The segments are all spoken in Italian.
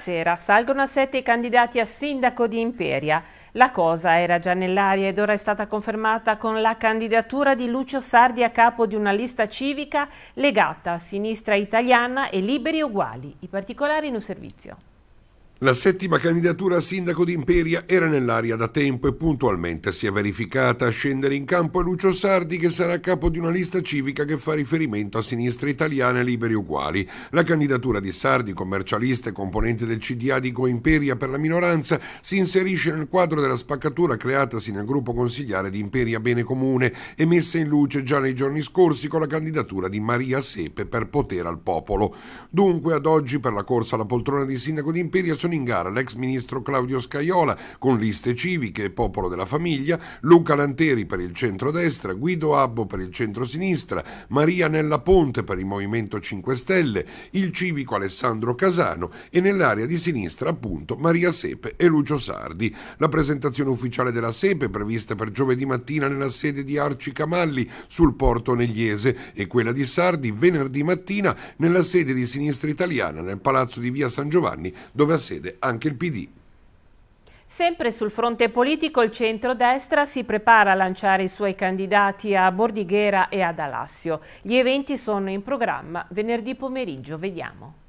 sera salgono a sette i candidati a sindaco di Imperia. La cosa era già nell'aria ed ora è stata confermata con la candidatura di Lucio Sardi a capo di una lista civica legata a Sinistra Italiana e Liberi Uguali. I particolari in un servizio. La settima candidatura a sindaco di Imperia era nell'aria da tempo e puntualmente si è verificata a scendere in campo a Lucio Sardi che sarà capo di una lista civica che fa riferimento a sinistra italiana e liberi uguali. La candidatura di Sardi, commercialista e componente del CDA di Go Imperia per la minoranza, si inserisce nel quadro della spaccatura creatasi nel gruppo consigliare di Imperia Bene Comune e messa in luce già nei giorni scorsi con la candidatura di Maria Sepe per potere al popolo. Dunque ad oggi per la corsa alla poltrona di sindaco di Imperia sono mettevano in gara l'ex ministro Claudio Scaiola con liste civiche e popolo della famiglia, Luca Lanteri per il centro-destra, Guido Abbo per il centro-sinistra, Maria Nella Ponte per il Movimento 5 Stelle, il civico Alessandro Casano e nell'area di sinistra appunto Maria Sepe e Lucio Sardi. La presentazione ufficiale della Sepe è prevista per giovedì mattina nella sede di Arci Camalli sul porto Negliese e quella di Sardi venerdì mattina nella sede di sinistra italiana nel palazzo di via San Giovanni dove ha sede sede anche il PD. Sempre sul fronte politico il centrodestra si prepara a lanciare i suoi candidati a Bordighera e ad Alassio. Gli eventi sono in programma venerdì pomeriggio, vediamo.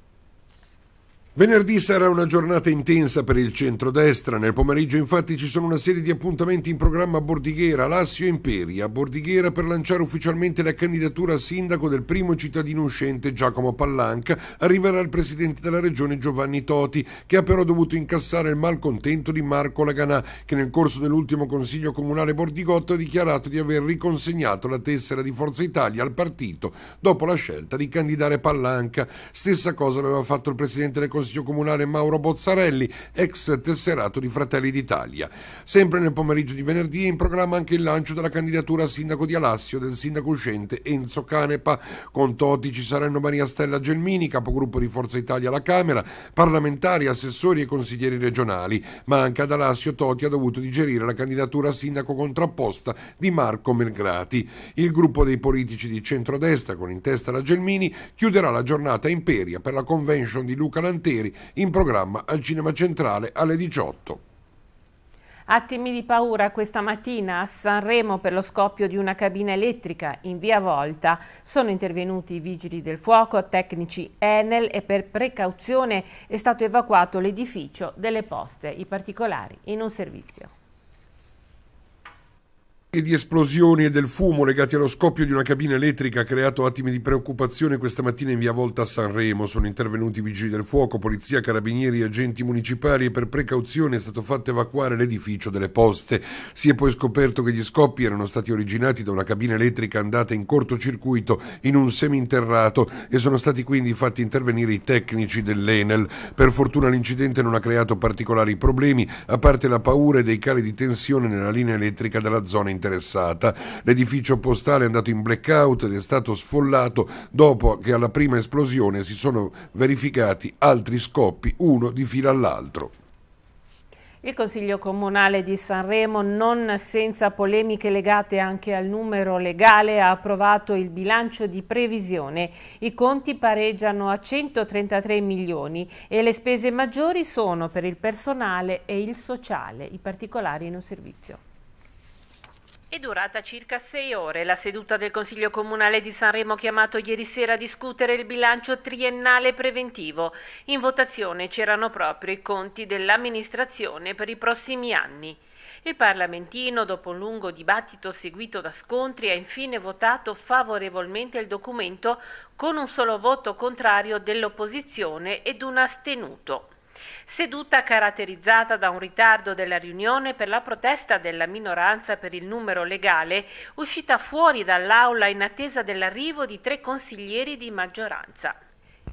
Venerdì sarà una giornata intensa per il centrodestra. Nel pomeriggio, infatti, ci sono una serie di appuntamenti in programma a Bordighera, Lassio e Imperi. A Bordighera per lanciare ufficialmente la candidatura a sindaco del primo cittadino uscente Giacomo Pallanca arriverà il presidente della regione Giovanni Toti, che ha però dovuto incassare il malcontento di Marco Laganà, che nel corso dell'ultimo consiglio comunale Bordigotto ha dichiarato di aver riconsegnato la tessera di Forza Italia al partito dopo la scelta di candidare Pallanca. Stessa cosa aveva fatto il presidente del Consiglio Consiglio Comunale Mauro Bozzarelli, ex tesserato di Fratelli d'Italia. Sempre nel pomeriggio di venerdì è in programma anche il lancio della candidatura a sindaco di Alassio del sindaco uscente Enzo Canepa. Con Toti ci saranno Maria Stella Gelmini, capogruppo di Forza Italia alla Camera, parlamentari, assessori e consiglieri regionali, ma anche ad Alassio Toti ha dovuto digerire la candidatura a sindaco contrapposta di Marco Melgrati. Il gruppo dei politici di centrodestra, con in testa la Gelmini, chiuderà la giornata imperia per la convention di Luca Lantini Misteri, in programma al Cinema Centrale alle 18. Attimi di paura questa mattina a Sanremo per lo scoppio di una cabina elettrica in via Volta. Sono intervenuti i vigili del fuoco, tecnici Enel e per precauzione è stato evacuato l'edificio delle poste. I particolari in un servizio e di esplosioni e del fumo legati allo scoppio di una cabina elettrica ha creato attimi di preoccupazione questa mattina in via Volta a Sanremo. Sono intervenuti vigili del fuoco, polizia, carabinieri, agenti municipali e per precauzione è stato fatto evacuare l'edificio delle poste. Si è poi scoperto che gli scoppi erano stati originati da una cabina elettrica andata in cortocircuito in un seminterrato e sono stati quindi fatti intervenire i tecnici dell'Enel. Per fortuna l'incidente non ha creato particolari problemi, a parte la paura e dei cali di tensione nella linea elettrica della zona interna interessata. L'edificio postale è andato in blackout ed è stato sfollato dopo che alla prima esplosione si sono verificati altri scoppi, uno di fila all'altro. Il Consiglio Comunale di Sanremo, non senza polemiche legate anche al numero legale, ha approvato il bilancio di previsione. I conti pareggiano a 133 milioni e le spese maggiori sono per il personale e il sociale. I particolari in un servizio. È durata circa sei ore la seduta del Consiglio Comunale di Sanremo chiamato ieri sera a discutere il bilancio triennale preventivo. In votazione c'erano proprio i conti dell'amministrazione per i prossimi anni. Il parlamentino, dopo un lungo dibattito seguito da scontri, ha infine votato favorevolmente il documento con un solo voto contrario dell'opposizione ed un astenuto. Seduta caratterizzata da un ritardo della riunione per la protesta della minoranza per il numero legale, uscita fuori dall'aula in attesa dell'arrivo di tre consiglieri di maggioranza.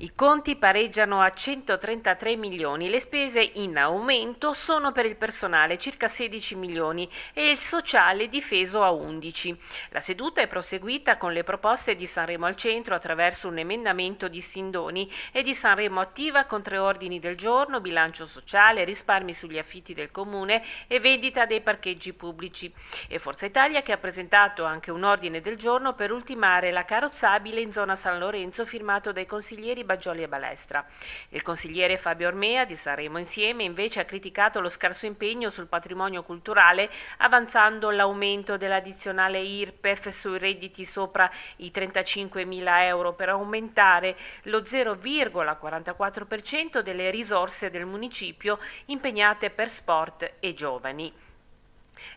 I conti pareggiano a 133 milioni, le spese in aumento sono per il personale circa 16 milioni e il sociale difeso a 11. La seduta è proseguita con le proposte di Sanremo al centro attraverso un emendamento di Sindoni e di Sanremo attiva con tre ordini del giorno, bilancio sociale, risparmi sugli affitti del comune e vendita dei parcheggi pubblici. E Forza Italia che ha presentato anche un ordine del giorno per ultimare la carrozzabile in zona San Lorenzo firmato dai consiglieri Baggioli e Balestra. Il consigliere Fabio Ormea di Saremo Insieme invece ha criticato lo scarso impegno sul patrimonio culturale avanzando l'aumento dell'addizionale IRPEF sui redditi sopra i 35.000 euro per aumentare lo 0,44% delle risorse del municipio impegnate per sport e giovani.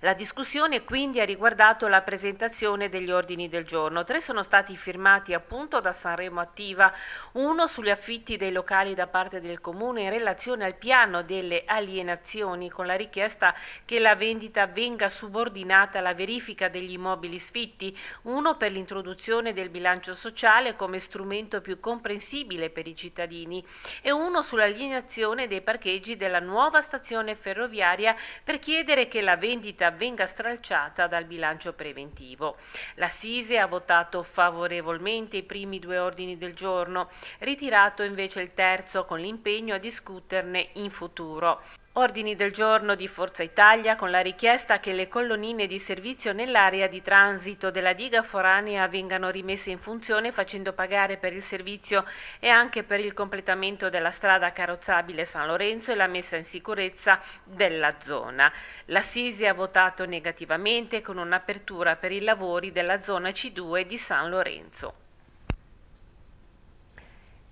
La discussione quindi ha riguardato la presentazione degli ordini del giorno. Tre sono stati firmati appunto da Sanremo Attiva, uno sugli affitti dei locali da parte del Comune in relazione al piano delle alienazioni con la richiesta che la vendita venga subordinata alla verifica degli immobili sfitti, uno per l'introduzione del bilancio sociale come strumento più comprensibile per i cittadini e uno sull'alienazione dei parcheggi della nuova stazione ferroviaria per chiedere che la vendita partita venga stralciata dal bilancio preventivo. L'Assise ha votato favorevolmente i primi due ordini del giorno, ritirato invece il terzo con l'impegno a discuterne in futuro. Ordini del giorno di Forza Italia con la richiesta che le colonnine di servizio nell'area di transito della diga foranea vengano rimesse in funzione facendo pagare per il servizio e anche per il completamento della strada carrozzabile San Lorenzo e la messa in sicurezza della zona. L'Assisi ha votato negativamente con un'apertura per i lavori della zona C2 di San Lorenzo.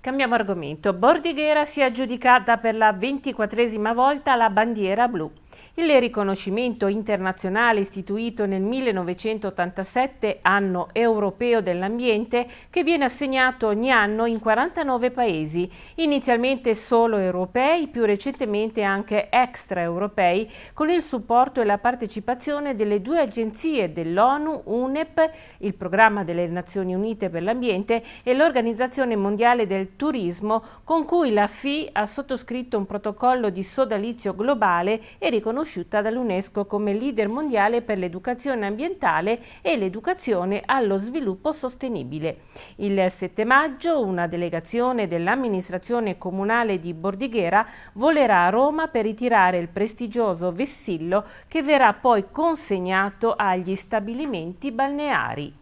Cambiamo argomento. Bordighera si è aggiudicata per la ventiquattresima volta la bandiera blu. Il riconoscimento internazionale istituito nel 1987, anno europeo dell'ambiente, che viene assegnato ogni anno in 49 paesi, inizialmente solo europei, più recentemente anche extraeuropei, con il supporto e la partecipazione delle due agenzie dell'ONU, UNEP, il programma delle Nazioni Unite per l'Ambiente e l'Organizzazione Mondiale del Turismo, con cui la FI ha sottoscritto un protocollo di sodalizio globale e riconosciuto riconosciuta dall'UNESCO come leader mondiale per l'educazione ambientale e l'educazione allo sviluppo sostenibile. Il 7 maggio una delegazione dell'amministrazione comunale di Bordighera volerà a Roma per ritirare il prestigioso vessillo che verrà poi consegnato agli stabilimenti balneari.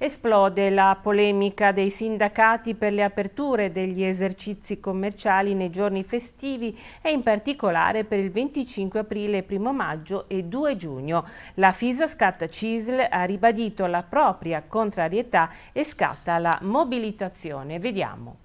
Esplode la polemica dei sindacati per le aperture degli esercizi commerciali nei giorni festivi e in particolare per il 25 aprile, 1 maggio e 2 giugno. La FISA scatta CISL ha ribadito la propria contrarietà e scatta la mobilitazione. Vediamo.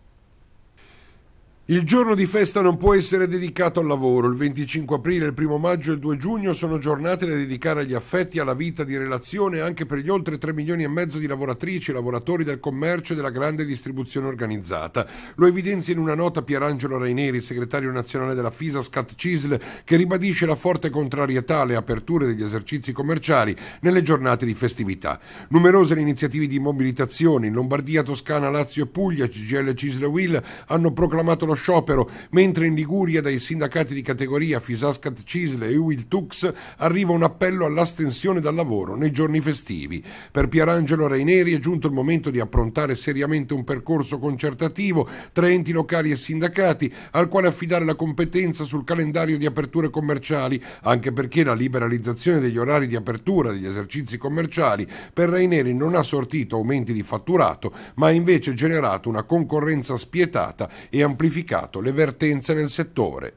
Il giorno di festa non può essere dedicato al lavoro. Il 25 aprile, il 1 maggio e il 2 giugno sono giornate da dedicare agli affetti, alla vita di relazione anche per gli oltre 3 milioni e mezzo di lavoratrici e lavoratori del commercio e della grande distribuzione organizzata. Lo evidenzia in una nota Pierangelo Raineri, segretario nazionale della FISA Scat Cisl, che ribadisce la forte contrarietà alle aperture degli esercizi commerciali nelle giornate di festività. Numerose le iniziative di mobilitazione in Lombardia, Toscana, Lazio e Puglia, CGL Cisl e Will hanno proclamato lo sciopero, mentre in Liguria dai sindacati di categoria Fisascat Cisle e Will Tux arriva un appello all'astensione dal lavoro nei giorni festivi. Per Pierangelo Raineri è giunto il momento di approntare seriamente un percorso concertativo tra enti locali e sindacati al quale affidare la competenza sul calendario di aperture commerciali, anche perché la liberalizzazione degli orari di apertura degli esercizi commerciali per Raineri non ha sortito aumenti di fatturato, ma ha invece generato una concorrenza spietata e amplificata modificato le vertenze nel settore.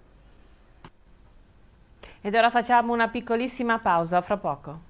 Ed ora facciamo una piccolissima pausa, fra poco.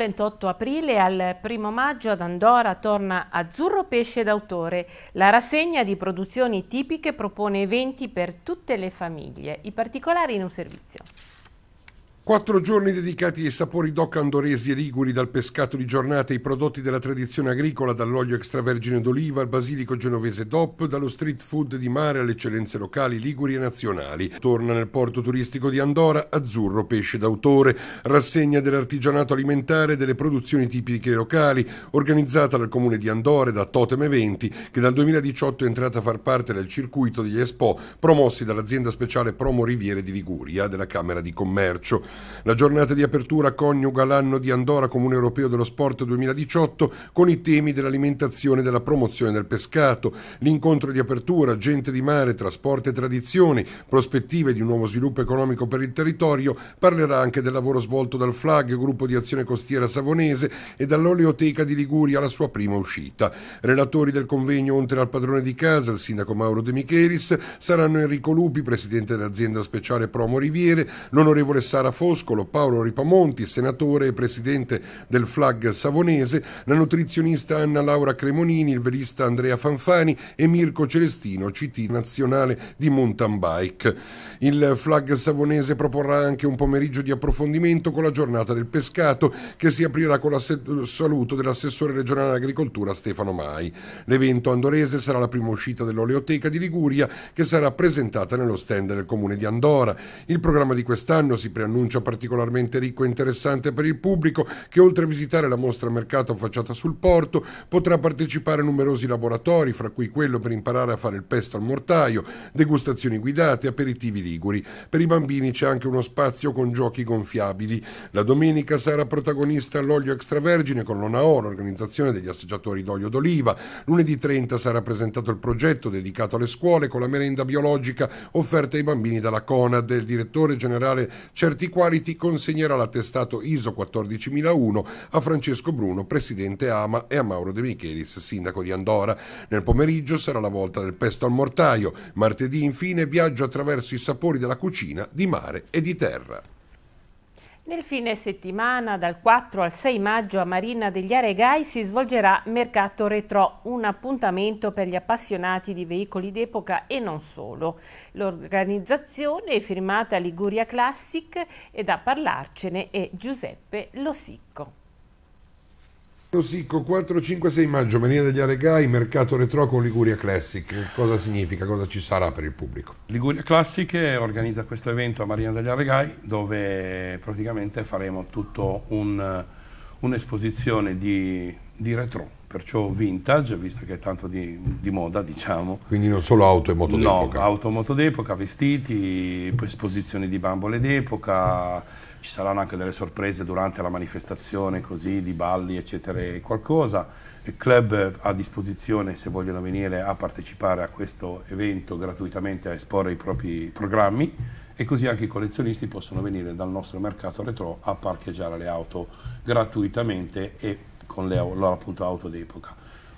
28 aprile al 1 maggio ad Andorra torna Azzurro Pesce d'autore. La rassegna di produzioni tipiche propone eventi per tutte le famiglie. I particolari in un servizio. Quattro giorni dedicati ai sapori DOC andoresi e liguri, dal pescato di giornata ai prodotti della tradizione agricola, dall'olio extravergine d'oliva al basilico genovese DOP, dallo street food di mare alle eccellenze locali, liguri e nazionali. Torna nel porto turistico di Andorra Azzurro Pesce d'autore, rassegna dell'artigianato alimentare e delle produzioni tipiche locali, organizzata dal comune di Andorra e da Totem Eventi, che dal 2018 è entrata a far parte del circuito degli Expo promossi dall'azienda speciale Promo Riviere di Liguria della Camera di Commercio. La giornata di apertura coniuga l'anno di Andorra Comune Europeo dello Sport 2018 con i temi dell'alimentazione e della promozione del pescato. L'incontro di apertura, gente di mare, trasporti e tradizioni, prospettive di un nuovo sviluppo economico per il territorio, parlerà anche del lavoro svolto dal FLAG, gruppo di azione costiera savonese, e dall'Oleoteca di Liguria alla sua prima uscita. Relatori del convegno oltre al padrone di casa, il sindaco Mauro De Michelis, saranno Enrico Lupi, presidente dell'azienda speciale Promo Riviere, l'onorevole Sara Foscolo, Paolo Ripamonti, senatore e presidente del FLAG savonese, la nutrizionista Anna Laura Cremonini, il velista Andrea Fanfani e Mirko Celestino, CT nazionale di mountain bike. Il FLAG savonese proporrà anche un pomeriggio di approfondimento con la giornata del pescato che si aprirà con il saluto dell'assessore regionale all'agricoltura Stefano Mai. L'evento andorese sarà la prima uscita dell'Oleoteca di Liguria che sarà presentata nello stand del comune di Andorra. Il programma di quest'anno si preannuncia annuncio particolarmente ricco e interessante per il pubblico che oltre a visitare la mostra mercato affacciata sul porto potrà partecipare a numerosi laboratori, fra cui quello per imparare a fare il pesto al mortaio, degustazioni guidate, aperitivi liguri. Per i bambini c'è anche uno spazio con giochi gonfiabili. La domenica sarà protagonista l'olio extravergine con l'ONAO, l'organizzazione degli assaggiatori d'olio d'oliva. Lunedì 30 sarà presentato il progetto dedicato alle scuole con la merenda biologica offerta ai bambini dalla CONAD. Il direttore generale Certi Certiquato Quality consegnerà l'attestato ISO 14001 a Francesco Bruno, presidente AMA, e a Mauro De Michelis, sindaco di Andorra. Nel pomeriggio sarà la volta del pesto al mortaio. Martedì, infine, viaggio attraverso i sapori della cucina di mare e di terra. Nel fine settimana, dal 4 al 6 maggio, a Marina degli Aregai si svolgerà Mercato Retro, un appuntamento per gli appassionati di veicoli d'epoca e non solo. L'organizzazione è firmata Liguria Classic e da parlarcene è Giuseppe Lossicco. Sicco 4-5-6 maggio, Marina degli Aregai, mercato retro con Liguria Classic. Cosa significa? Cosa ci sarà per il pubblico? Liguria Classic organizza questo evento a Marina degli Aregai dove praticamente faremo tutto un, un'esposizione di, di retro perciò vintage, visto che è tanto di, di, moda, diciamo. Quindi non solo auto e moto no, d'epoca. No, auto e moto d'epoca, vestiti, esposizioni di bambole d'epoca, ci saranno anche delle sorprese durante la manifestazione così di balli eccetera e qualcosa il club a disposizione se vogliono venire a partecipare a questo evento gratuitamente a esporre i propri programmi e così anche i collezionisti possono venire dal nostro mercato retro a parcheggiare le auto gratuitamente e con le loro appunto auto d'epoca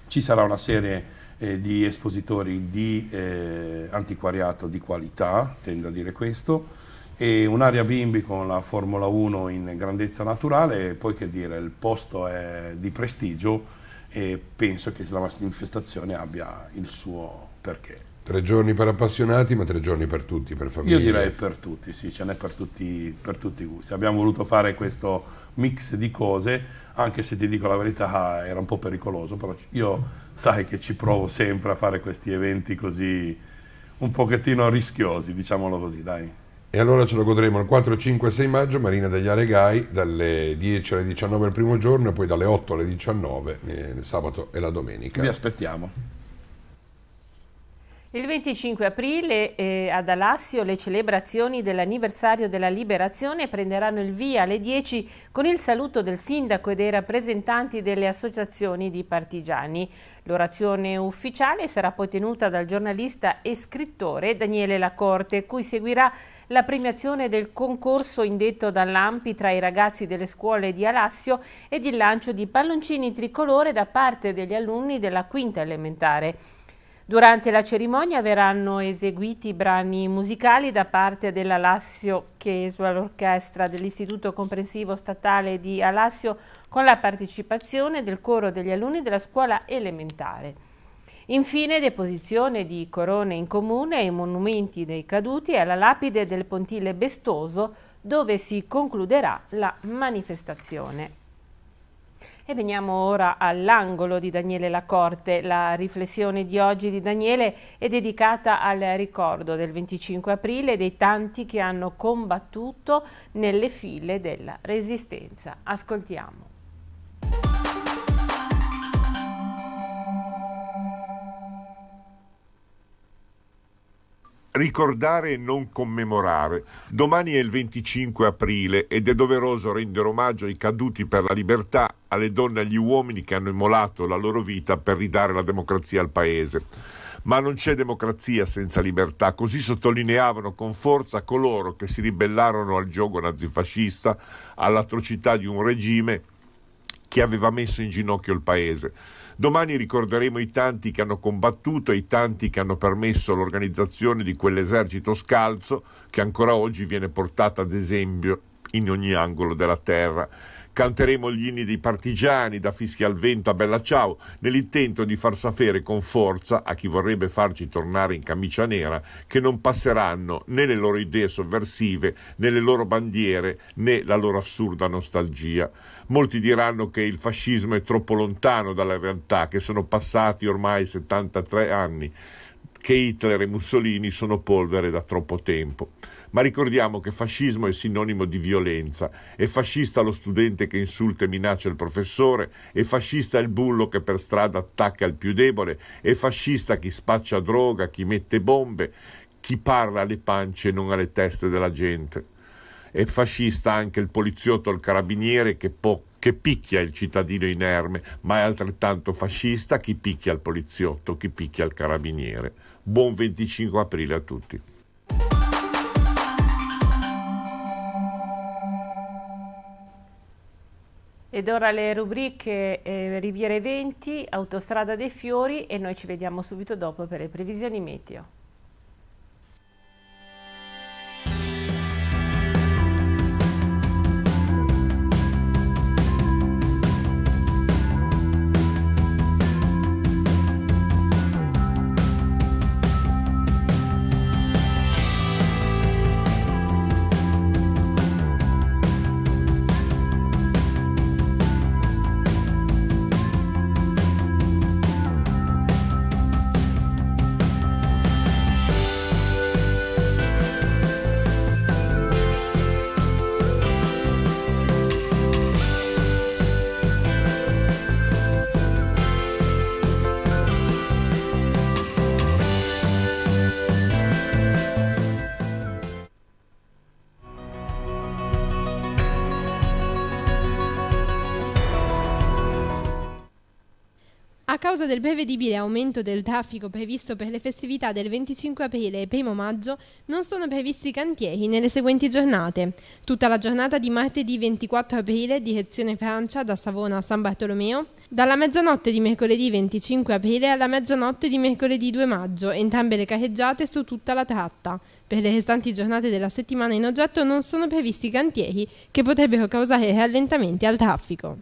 ci sarà una serie eh, di espositori di eh, antiquariato di qualità tendo a dire questo e un'area bimbi con la Formula 1 in grandezza naturale, poi che dire, il posto è di prestigio e penso che la manifestazione abbia il suo perché. Tre giorni per appassionati, ma tre giorni per tutti, per famiglie. Io direi per tutti, sì, ce n'è per tutti, per tutti, i gusti. Abbiamo voluto fare questo mix di cose, anche se ti dico la verità, era un po' pericoloso, però io sai che ci provo sempre a fare questi eventi così un pochettino rischiosi, diciamolo così, dai. E allora ce lo godremo il 4, 5 6 maggio, Marina degli Aregai, dalle 10 alle 19 il primo giorno e poi dalle 8 alle 19 eh, il sabato e la domenica. Vi aspettiamo. Il 25 aprile eh, ad Alassio le celebrazioni dell'anniversario della liberazione prenderanno il via alle 10 con il saluto del sindaco e dei rappresentanti delle associazioni di partigiani. L'orazione ufficiale sarà poi tenuta dal giornalista e scrittore Daniele Lacorte, cui seguirà la premiazione del concorso indetto dall'AMPI tra i ragazzi delle scuole di Alassio ed il lancio di palloncini tricolore da parte degli alunni della quinta elementare. Durante la cerimonia verranno eseguiti brani musicali da parte della Alassio Chesua, l'orchestra dell'Istituto Comprensivo Statale di Alassio, con la partecipazione del coro degli alunni della scuola elementare. Infine, deposizione di corone in comune ai monumenti dei caduti e alla lapide del pontile Bestoso, dove si concluderà la manifestazione. E veniamo ora all'angolo di Daniele Lacorte. La riflessione di oggi di Daniele è dedicata al ricordo del 25 aprile dei tanti che hanno combattuto nelle file della resistenza. Ascoltiamo. Ricordare e non commemorare. Domani è il 25 aprile ed è doveroso rendere omaggio ai caduti per la libertà, alle donne e agli uomini che hanno immolato la loro vita per ridare la democrazia al Paese. Ma non c'è democrazia senza libertà, così sottolineavano con forza coloro che si ribellarono al gioco nazifascista, all'atrocità di un regime che aveva messo in ginocchio il Paese. Domani ricorderemo i tanti che hanno combattuto e i tanti che hanno permesso l'organizzazione di quell'esercito scalzo che ancora oggi viene portato ad esempio in ogni angolo della terra. Canteremo gli inni dei partigiani da fischi al vento a bella ciao, nell'intento di far sapere con forza a chi vorrebbe farci tornare in camicia nera che non passeranno né le loro idee sovversive, né le loro bandiere, né la loro assurda nostalgia. Molti diranno che il fascismo è troppo lontano dalla realtà, che sono passati ormai 73 anni che Hitler e Mussolini sono polvere da troppo tempo. Ma ricordiamo che fascismo è sinonimo di violenza, è fascista lo studente che insulta e minaccia il professore, è fascista il bullo che per strada attacca il più debole, è fascista chi spaccia droga, chi mette bombe, chi parla alle pance e non alle teste della gente. È fascista anche il poliziotto o il carabiniere che, po- che picchia il cittadino inerme, ma è altrettanto fascista chi picchia il poliziotto, chi picchia il carabiniere. Buon 25 aprile a tutti. Ed ora le rubriche eh, Riviere 20, Autostrada dei Fiori e noi ci vediamo subito dopo per le previsioni meteo. causa del prevedibile aumento del traffico previsto per le festività del 25 aprile e 1 maggio, non sono previsti cantieri nelle seguenti giornate. Tutta la giornata di martedì 24 aprile, direzione Francia, da Savona a San Bartolomeo, dalla mezzanotte di mercoledì 25 aprile alla mezzanotte di mercoledì 2 maggio, entrambe le carreggiate su tutta la tratta. Per le restanti giornate della settimana in oggetto non sono previsti cantieri che potrebbero causare rallentamenti al traffico.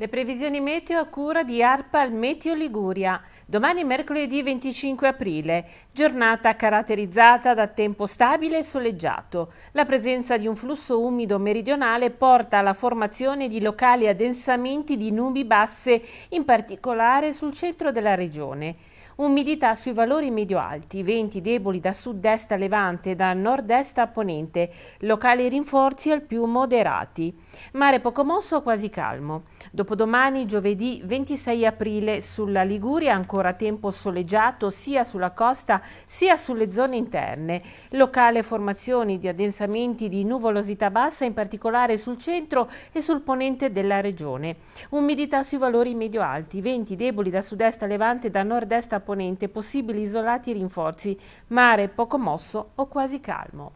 Le previsioni meteo a cura di ARPAL Meteo Liguria. Domani mercoledì 25 aprile, giornata caratterizzata da tempo stabile e soleggiato. La presenza di un flusso umido meridionale porta alla formazione di locali addensamenti di nubi basse, in particolare sul centro della regione. Umidità sui valori medio-alti, venti deboli da sud-est a levante e da nord-est a ponente, locali rinforzi al più moderati. Mare poco mosso, quasi calmo. Dopodomani, giovedì 26 aprile, sulla Liguria ancora tempo soleggiato sia sulla costa sia sulle zone interne. Locale formazioni di addensamenti di nuvolosità bassa, in particolare sul centro e sul ponente della regione. Umidità sui valori medio-alti, venti deboli da sud-est a levante e da nord-est a ponente, possibili isolati rinforzi. Mare poco mosso o quasi calmo.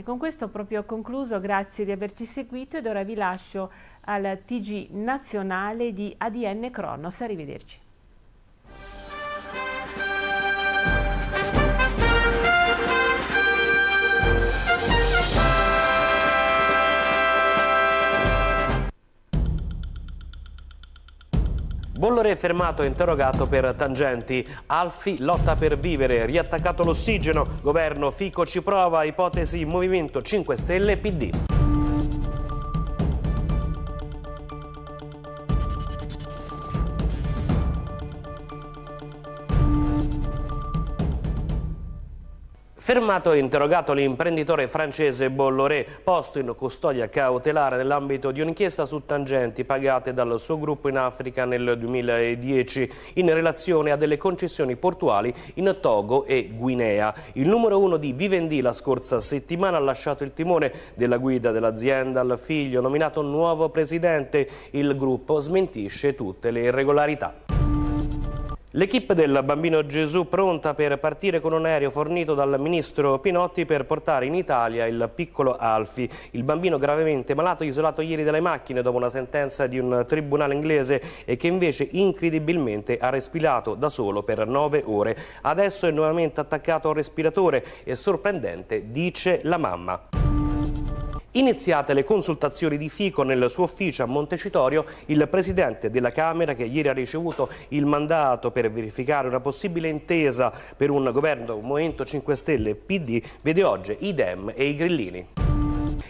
E con questo ho proprio concluso, grazie di averci seguito ed ora vi lascio al TG nazionale di ADN Cronos. Arrivederci. Bollore fermato e interrogato per tangenti. Alfi lotta per vivere, riattaccato l'ossigeno, governo Fico ci prova, ipotesi Movimento 5 Stelle PD. Fermato e interrogato l'imprenditore francese Bolloré, posto in custodia cautelare nell'ambito di un'inchiesta su tangenti pagate dal suo gruppo in Africa nel 2010 in relazione a delle concessioni portuali in Togo e Guinea. Il numero uno di Vivendi la scorsa settimana ha lasciato il timone della guida dell'azienda al figlio, nominato nuovo presidente. Il gruppo smentisce tutte le irregolarità. L'equipe del Bambino Gesù pronta per partire con un aereo fornito dal ministro Pinotti per portare in Italia il piccolo Alfi, il bambino gravemente malato isolato ieri dalle macchine dopo una sentenza di un tribunale inglese e che invece incredibilmente ha respirato da solo per nove ore. Adesso è nuovamente attaccato al respiratore e sorprendente, dice la mamma. Iniziate le consultazioni di Fico nel suo ufficio a Montecitorio, il Presidente della Camera che ieri ha ricevuto il mandato per verificare una possibile intesa per un governo Movimento 5 Stelle PD vede oggi i Dem e i Grillini.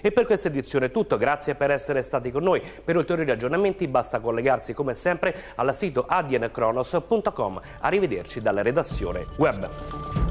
E per questa edizione è tutto, grazie per essere stati con noi. Per ulteriori aggiornamenti basta collegarsi come sempre al sito adiencronos.com. Arrivederci dalla redazione web.